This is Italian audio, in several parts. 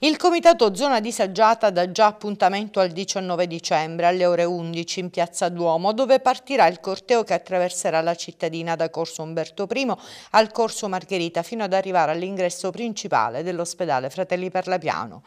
Il Comitato Zona Disagiata dà già appuntamento al 19 dicembre alle ore 11 in Piazza Duomo dove partirà il corteo che attraverserà la cittadina da Corso Umberto I al Corso Margherita fino ad arrivare all'ingresso principale dell'ospedale Fratelli Perlapiano.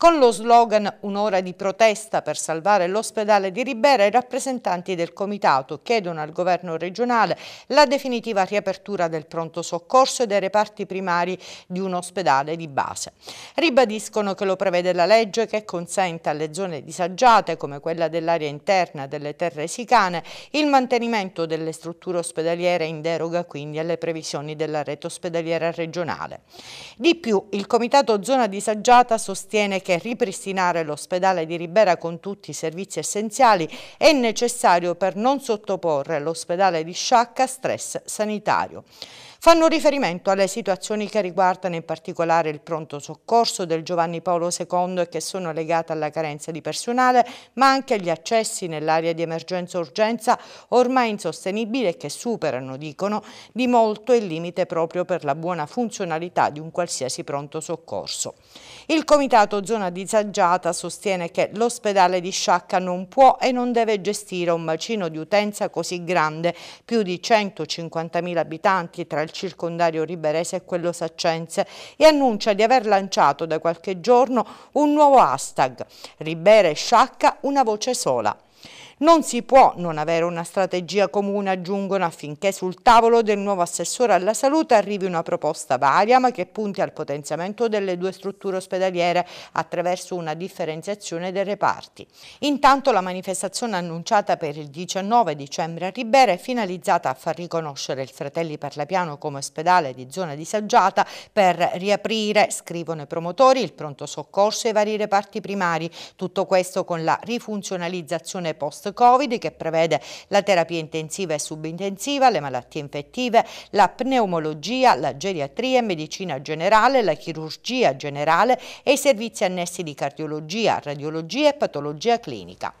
Con lo slogan Un'ora di protesta per salvare l'ospedale di Ribera, i rappresentanti del comitato chiedono al governo regionale la definitiva riapertura del pronto soccorso e dei reparti primari di un ospedale di base. Ribadiscono che lo prevede la legge che consente alle zone disagiate, come quella dell'area interna delle terre sicane, il mantenimento delle strutture ospedaliere in deroga quindi alle previsioni della rete ospedaliera regionale. Di più, il comitato zona disagiata sostiene che perché ripristinare l'ospedale di Ribera con tutti i servizi essenziali è necessario per non sottoporre l'ospedale di Sciacca a stress sanitario fanno riferimento alle situazioni che riguardano in particolare il pronto soccorso del Giovanni Paolo II e che sono legate alla carenza di personale, ma anche agli accessi nell'area di emergenza-urgenza ormai insostenibile e che superano, dicono, di molto il limite proprio per la buona funzionalità di un qualsiasi pronto soccorso. Il Comitato Zona Disagiata sostiene che l'ospedale di Sciacca non può e non deve gestire un bacino di utenza così grande, più di 150.000 abitanti tra il il circondario riberese e quello saccense e annuncia di aver lanciato da qualche giorno un nuovo hashtag Ribere Sciacca una voce sola. Non si può non avere una strategia comune, aggiungono, affinché sul tavolo del nuovo assessore alla salute arrivi una proposta varia ma che punti al potenziamento delle due strutture ospedaliere attraverso una differenziazione dei reparti. Intanto la manifestazione annunciata per il 19 dicembre a Ribera è finalizzata a far riconoscere il Fratelli Parlapiano come ospedale di zona disagiata per riaprire, scrivono i promotori, il pronto soccorso e i vari reparti primari. Tutto questo con la rifunzionalizzazione post-Covid che prevede la terapia intensiva e subintensiva, le malattie infettive, la pneumologia, la geriatria e medicina generale, la chirurgia generale e i servizi annessi di cardiologia, radiologia e patologia clinica.